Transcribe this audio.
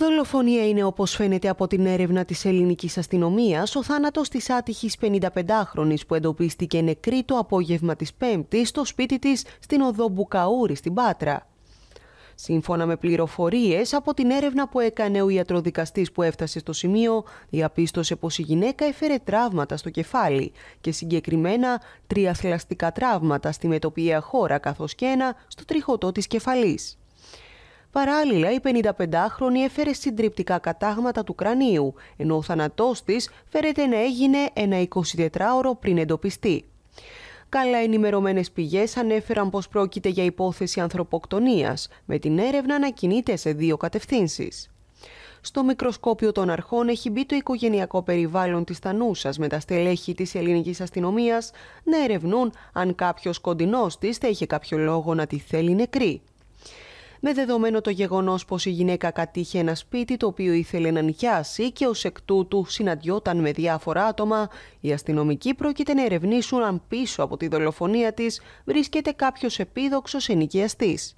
Δολοφονία είναι όπως φαίνεται από την έρευνα της ελληνικής αστυνομίας ο θάνατος της άτυχης 55χρονη που εντοπίστηκε νεκρή το απόγευμα της Πέμπτης στο σπίτι της στην οδό Μπουκαούρη στην Πάτρα. Σύμφωνα με πληροφορίες από την έρευνα που έκανε ο ιατροδικαστής που έφτασε στο σημείο, διαπίστωσε πως η γυναίκα έφερε τραύματα στο κεφάλι και συγκεκριμένα τρία θλαστικά τραύματα στη μετοπία χώρα καθώς και ένα στο τριχωτό της κεφαλής. Παράλληλα, η 55χρονη έφερε συντριπτικά κατάγματα του κρανίου, ενώ ο θάνατός της φέρεται να έγινε ένα 24ωρο πριν εντοπιστεί. Καλά ενημερωμένες πηγές ανέφεραν πως πρόκειται για υπόθεση ανθρωποκτονίας, με την έρευνα να κινείται σε δύο κατευθύνσεις. Στο μικροσκόπιο των αρχών έχει μπει το οικογενειακό περιβάλλον της Θανούσας με τα στελέχη της ελληνικής αστυνομίας να ερευνούν αν κάποιος κοντινός της θα είχε κάποιο λόγο να τη θέλει νεκρή με δεδομένο το γεγονός πως η γυναίκα κατήχε ένα σπίτι το οποίο ήθελε να νοικιάσει και ως εκ τούτου συναντιόταν με διάφορα άτομα, οι αστυνομικοί πρόκειται να ερευνήσουν αν πίσω από τη δολοφονία της βρίσκεται κάποιος επίδοξος ενοικιαστής.